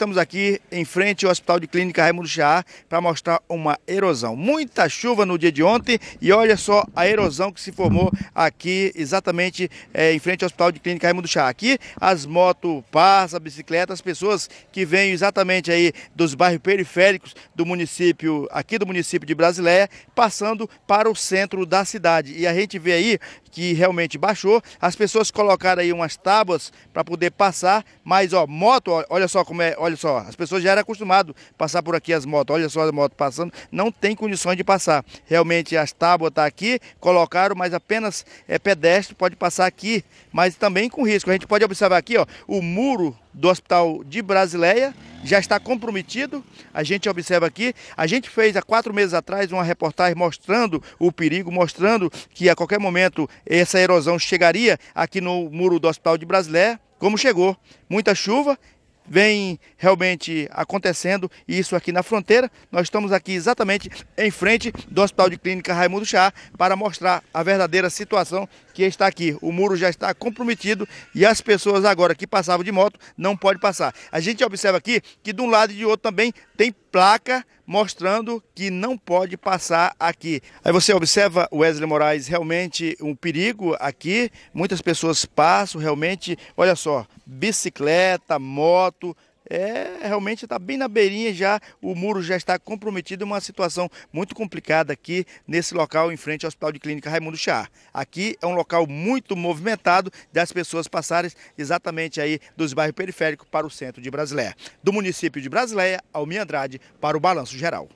Estamos aqui em frente ao Hospital de Clínica Raimundo Chá para mostrar uma erosão. Muita chuva no dia de ontem e olha só a erosão que se formou aqui exatamente é, em frente ao Hospital de Clínica Raimundo Chá. Aqui as motos passam, a bicicleta, as pessoas que vêm exatamente aí dos bairros periféricos do município, aqui do município de Brasileia, passando para o centro da cidade. E a gente vê aí que realmente baixou. As pessoas colocaram aí umas tábuas para poder passar, mas ó, moto, olha só como é, olha Olha só, as pessoas já eram acostumadas a passar por aqui as motos. Olha só as motos passando, não tem condições de passar. Realmente as tábuas estão tá aqui, colocaram, mas apenas é pedestre pode passar aqui, mas também com risco. A gente pode observar aqui, ó, o muro do Hospital de Brasileia já está comprometido. A gente observa aqui. A gente fez há quatro meses atrás uma reportagem mostrando o perigo, mostrando que a qualquer momento essa erosão chegaria aqui no muro do Hospital de Brasileia, como chegou. Muita chuva vem realmente acontecendo, isso aqui na fronteira. Nós estamos aqui exatamente em frente do Hospital de Clínica Raimundo Chá para mostrar a verdadeira situação que está aqui. O muro já está comprometido e as pessoas agora que passavam de moto não podem passar. A gente observa aqui que de um lado e de outro também tem placa mostrando que não pode passar aqui. Aí você observa, Wesley Moraes, realmente um perigo aqui. Muitas pessoas passam, realmente, olha só, bicicleta, moto, é realmente está bem na beirinha já, o muro já está comprometido, uma situação muito complicada aqui nesse local em frente ao Hospital de Clínica Raimundo Chá. Aqui é um local muito movimentado das pessoas passarem exatamente aí dos bairros periféricos para o centro de Brasileia. Do município de Brasileia, Almi Andrade, para o Balanço Geral.